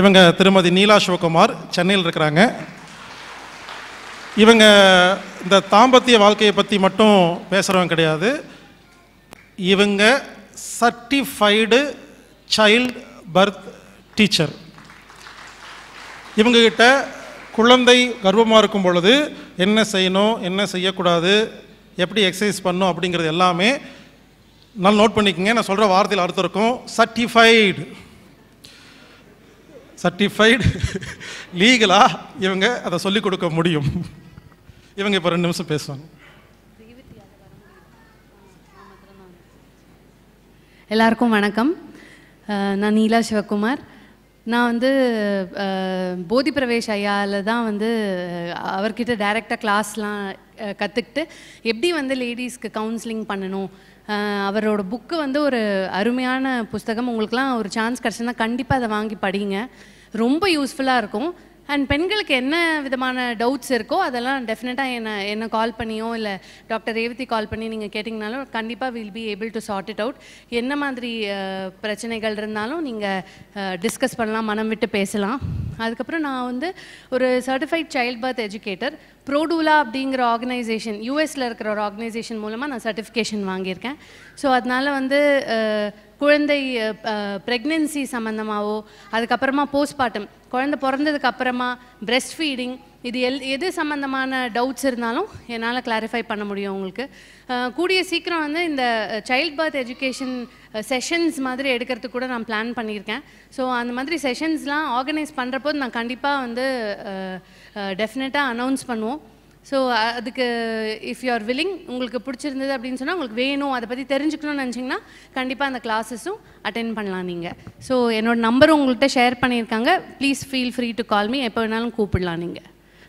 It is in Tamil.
இவங்க திருமதி நீலா சிவகுமார் சென்னையில் இருக்கிறாங்க இவங்க இந்த தாம்பத்திய வாழ்க்கையை பற்றி மட்டும் பேசுகிறவங்க கிடையாது இவங்க சர்டிஃபைடு சைல்ட் பர்த் டீச்சர் இவங்கக்கிட்ட குழந்தை கர்வமாக இருக்கும் பொழுது என்ன செய்யணும் என்ன செய்யக்கூடாது எப்படி எக்ஸசைஸ் பண்ணும் அப்படிங்கிறது எல்லாமே நல்லா நோட் பண்ணிக்கோங்க நான் சொல்கிற வார்த்தையில் அடுத்த இருக்கும் சர்டிஃபைடு சர்டிஃபைடு லீகலாக இவங்க அதை சொல்லிக் கொடுக்க முடியும் இவங்க இப்போ ரெண்டு நிமிஷம் பேசுவாங்க எல்லாருக்கும் வணக்கம் நான் நீலா சிவகுமார் நான் வந்து போதி பிரவேஷ் ஐயாவில் தான் வந்து அவர்கிட்ட டைரெக்டாக கிளாஸ்லாம் கற்றுக்கிட்டு எப்படி வந்து லேடிஸ்க்கு கவுன்சிலிங் பண்ணணும் அவரோட புக்கு வந்து ஒரு அருமையான புஸ்தகம் உங்களுக்குலாம் ஒரு சான்ஸ் கிடச்சுன்னா கண்டிப்பாக அதை வாங்கி படிங்க ரொம்ப யூஸ்ஃபுல்லாக இருக்கும் அண்ட் பெண்களுக்கு என்ன விதமான டவுட்ஸ் இருக்கோ அதெல்லாம் டெஃபினட்டாக என்ன என்ன கால் பண்ணியோ இல்லை டாக்டர் ரேவதி கால் பண்ணி நீங்கள் கேட்டிங்கனாலும் கண்டிப்பாக will be able to sort it out என்ன மாதிரி பிரச்சனைகள் இருந்தாலும் நீங்கள் டிஸ்கஸ் பண்ணலாம் மனம் விட்டு பேசலாம் அதுக்கப்புறம் நான் வந்து ஒரு certified child birth educator ProDoula அப்படிங்கிற ஆர்கனைசேஷன் யூஎஸில் இருக்கிற ஒரு ஆர்கனைசேஷன் மூலமாக நான் சர்டிஃபிகேஷன் வாங்கியிருக்கேன் ஸோ அதனால் வந்து குழந்தை ப்ரெக்னென்சி சம்மந்தமாகவோ அதுக்கப்புறமா போஸ்ட்மார்ட்டம் குழந்தை பிறந்ததுக்கப்புறமா ப்ரெஸ்ட் பிரெஸ்ட் ஃபீடிங் இது எல் எது சம்மந்தமான டவுட்ஸ் இருந்தாலும் என்னால் கிளாரிஃபை பண்ண முடியும் உங்களுக்கு கூடிய சீக்கிரம் வந்து இந்த சைல்ட் பர்த் எஜுகேஷன் செஷன்ஸ் மாதிரி எடுக்கிறதுக்கு கூட நான் பிளான் பண்ணியிருக்கேன் ஸோ அந்த மாதிரி செஷன்ஸ்லாம் ஆர்கனைஸ் பண்ணுறப்போது நான் கண்டிப்பாக வந்து டெஃபினட்டாக அனௌன்ஸ் பண்ணுவோம் ஸோ அதுக்கு இஃப் யூ ஆர் வில்லிங் உங்களுக்கு பிடிச்சிருந்தது அப்படின்னு சொன்னால் உங்களுக்கு வேணும் அதை பற்றி தெரிஞ்சுக்கணும்னு நினச்சிங்கன்னா கண்டிப்பாக அந்த கிளாஸஸும் அட்டென்ட் பண்ணலாம் நீங்கள் ஸோ என்னோடய நம்பர் உங்கள்கிட்ட ஷேர் பண்ணியிருக்காங்க please feel free to call me எப்போ வேணாலும் கூப்பிடலாம் நீங்கள்